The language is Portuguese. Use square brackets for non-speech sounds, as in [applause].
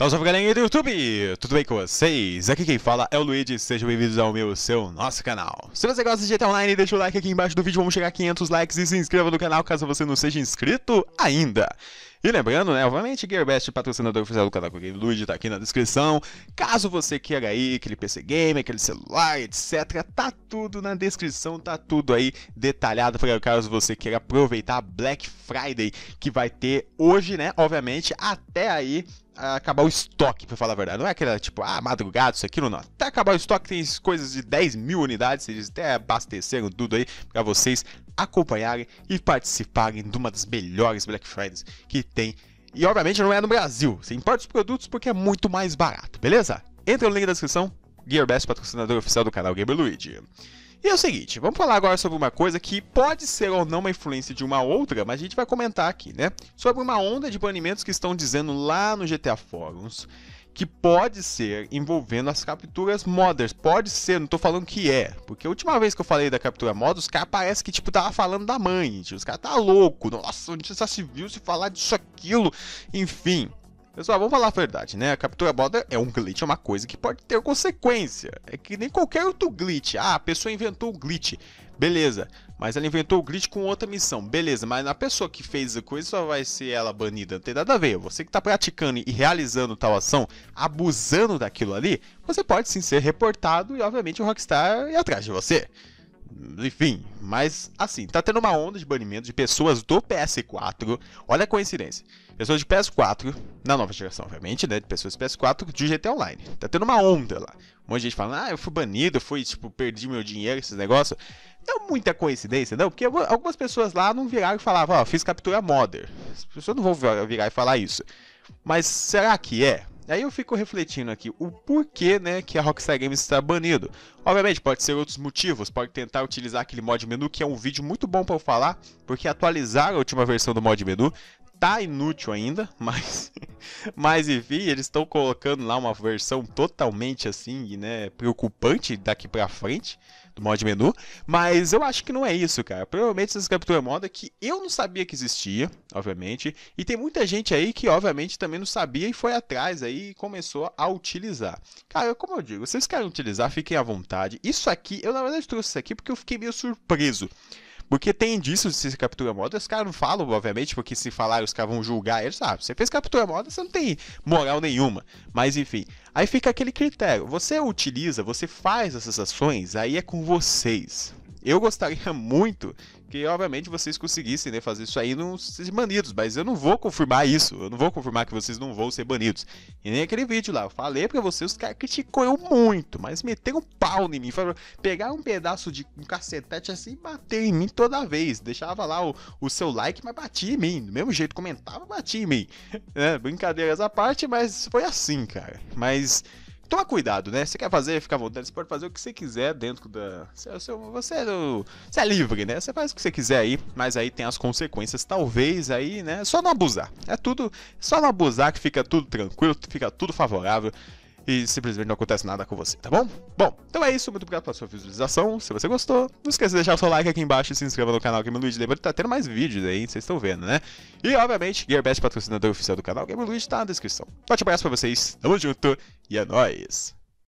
Salve, salve galerinha do YouTube! Tudo bem com vocês? Aqui quem fala é o Luigi, sejam bem-vindos ao meu, seu, nosso canal. Se você gosta de GTA Online, deixa o like aqui embaixo do vídeo, vamos chegar a 500 likes e se inscreva no canal caso você não seja inscrito ainda. E lembrando, né, obviamente, Gearbest, patrocinador oficial do canal Game Luigi, tá aqui na descrição. Caso você queira aí aquele PC Game, aquele celular, etc, tá tudo na descrição, tá tudo aí detalhado para caso você queira aproveitar Black Friday, que vai ter hoje, né, obviamente, até aí acabar o estoque, pra falar a verdade. Não é aquela, tipo, ah, madrugada, isso, aquilo, não. Até acabar o estoque tem coisas de 10 mil unidades, eles até abasteceram tudo aí para vocês acompanharem e participarem de uma das melhores Black Fridays que tem. E obviamente não é no Brasil, você importa os produtos porque é muito mais barato, beleza? Entra no link da descrição, GearBest, patrocinador oficial do canal Gamer Luigi. E é o seguinte, vamos falar agora sobre uma coisa que pode ser ou não uma influência de uma outra, mas a gente vai comentar aqui, né? Sobre uma onda de banimentos que estão dizendo lá no GTA Forums que pode ser envolvendo as capturas modders. Pode ser, não tô falando que é. Porque a última vez que eu falei da captura mod, os caras parece que, tipo, tava falando da mãe. Tipo, os caras tá louco. Nossa, onde já se viu se falar disso, aquilo. Enfim. Pessoal, vamos falar a verdade, né? A captura borda é um glitch, é uma coisa que pode ter consequência. É que nem qualquer outro glitch. Ah, a pessoa inventou o glitch. Beleza, mas ela inventou o glitch com outra missão. Beleza, mas a pessoa que fez a coisa só vai ser ela banida. Não tem nada a ver. Você que está praticando e realizando tal ação, abusando daquilo ali, você pode sim ser reportado e, obviamente, o Rockstar ir atrás de você. Enfim, mas, assim, tá tendo uma onda de banimento de pessoas do PS4. Olha a coincidência. Pessoas de PS4, na nova geração, obviamente, né? De pessoas de PS4 de GTA Online. Tá tendo uma onda lá. Um monte de gente falando, ah, eu fui banido, fui, tipo, perdi meu dinheiro, esses negócios. Não é muita coincidência, não, porque algumas pessoas lá não viraram e falavam, ó, oh, fiz captura modder. As pessoas não vão virar e falar isso. Mas será que é? Aí eu fico refletindo aqui o porquê, né, que a Rockstar Games está banido. Obviamente, pode ser outros motivos, pode tentar utilizar aquele mod menu, que é um vídeo muito bom para eu falar, porque atualizar a última versão do mod menu, tá inútil ainda, [laughs] mas, mas enfim, eles estão colocando lá uma versão totalmente assim, né, preocupante daqui para frente do mod menu, mas eu acho que não é isso, cara. Provavelmente essas capturas é moda que eu não sabia que existia, obviamente, e tem muita gente aí que obviamente também não sabia e foi atrás aí e começou a utilizar. Cara, como eu digo, vocês querem utilizar, fiquem à vontade. Isso aqui, eu na verdade trouxe isso aqui porque eu fiquei meio surpreso. Porque tem disso de se captura moda, os caras não falam, obviamente, porque se falar os caras vão julgar eles. sabe ah, você fez captura moda, você não tem moral nenhuma. Mas enfim, aí fica aquele critério. Você utiliza, você faz essas ações, aí é com vocês. Eu gostaria [laughs] muito que obviamente vocês conseguissem né, fazer isso aí não ser banidos, mas eu não vou confirmar isso, eu não vou confirmar que vocês não vão ser banidos. E nem aquele vídeo lá, eu falei pra vocês, os caras criticou eu muito, mas meteram um pau em mim, falou, pegar um pedaço de um cacetete assim e bater em mim toda vez, deixava lá o, o seu like, mas batia em mim, do mesmo jeito, comentava, batia em mim. [laughs] É, brincadeiras à parte, mas foi assim, cara. Mas Toma cuidado, né? Você quer fazer, fica à vontade, você pode fazer o que você quiser dentro da. Você, é você, é você é livre, né? Você faz o que você quiser aí, mas aí tem as consequências. Talvez aí, né? Só não abusar. É tudo. Só não abusar que fica tudo tranquilo, fica tudo favorável e simplesmente não acontece nada com você, tá bom? Bom, então é isso, muito obrigado pela sua visualização, se você gostou, não esqueça de deixar o seu like aqui embaixo e se inscreva no canal Game Luigi, que tá tendo mais vídeos aí, vocês estão vendo, né? E, obviamente, GearBest, patrocinador oficial do canal Game Luigi, tá na descrição. Forte abraço pra vocês, tamo junto e é nóis!